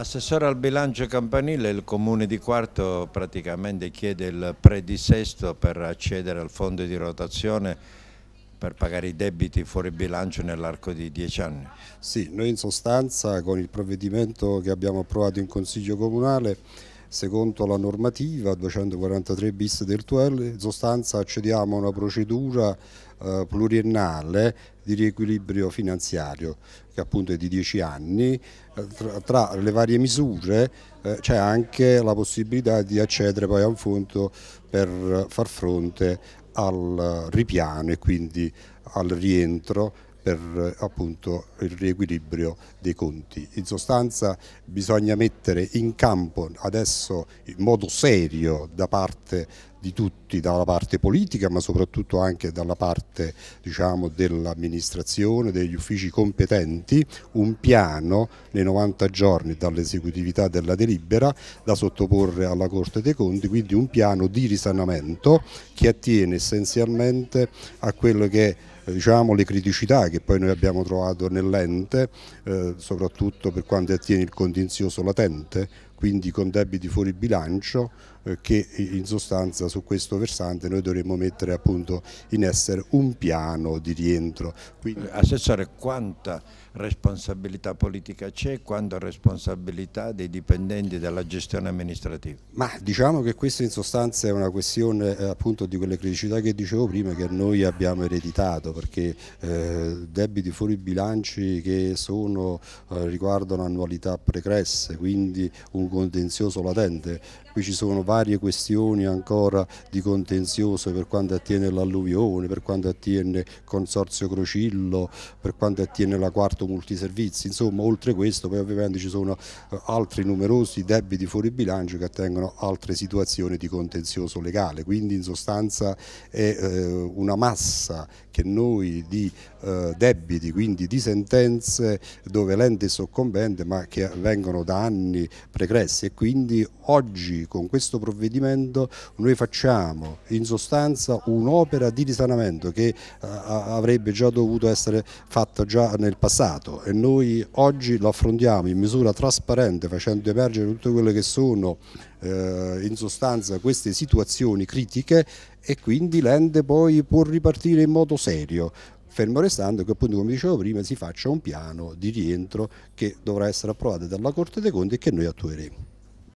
Assessore al bilancio campanile, il comune di Quarto praticamente chiede il predisesto per accedere al fondo di rotazione per pagare i debiti fuori bilancio nell'arco di dieci anni. Sì, noi in sostanza con il provvedimento che abbiamo approvato in Consiglio Comunale Secondo la normativa 243 bis del TUEL, in sostanza accediamo a una procedura eh, pluriennale di riequilibrio finanziario che appunto è di 10 anni. Eh, tra, tra le varie misure eh, c'è anche la possibilità di accedere poi a un fondo per far fronte al ripiano e quindi al rientro per appunto il riequilibrio dei conti. In sostanza bisogna mettere in campo adesso in modo serio da parte di tutti dalla parte politica ma soprattutto anche dalla parte diciamo, dell'amministrazione, degli uffici competenti, un piano nei 90 giorni dall'esecutività della delibera da sottoporre alla Corte dei Conti, quindi un piano di risanamento che attiene essenzialmente a quello che eh, diciamo, le criticità che poi noi abbiamo trovato nell'ente, eh, soprattutto per quanto attiene il contenzioso latente, quindi con debiti fuori bilancio eh, che in sostanza su questo versante noi dovremmo mettere appunto in essere un piano di rientro. Quindi... Assessore, quanta responsabilità politica c'è, quanta responsabilità dei dipendenti della gestione amministrativa? Ma diciamo che questa in sostanza è una questione eh, appunto di quelle criticità che dicevo prima che noi abbiamo ereditato perché eh, debiti fuori bilanci che sono, eh, riguardano annualità pregresse, quindi un contenzioso latente, qui ci sono vari varie questioni ancora di contenzioso per quanto attiene l'alluvione, per quanto attiene Consorzio Crocillo, per quanto attiene la quarto multiservizi, insomma oltre questo poi ovviamente ci sono eh, altri numerosi debiti fuori bilancio che attengono altre situazioni di contenzioso legale, quindi in sostanza è eh, una massa che noi di eh, debiti, quindi di sentenze dove l'ente è soccombente ma che vengono da anni pregressi e quindi oggi con questo questo provvedimento noi facciamo in sostanza un'opera di risanamento che eh, avrebbe già dovuto essere fatta già nel passato e noi oggi lo affrontiamo in misura trasparente facendo emergere tutte quelle che sono eh, in sostanza queste situazioni critiche e quindi l'ente poi può ripartire in modo serio fermo restando che appunto come dicevo prima si faccia un piano di rientro che dovrà essere approvato dalla Corte dei Conti e che noi attueremo.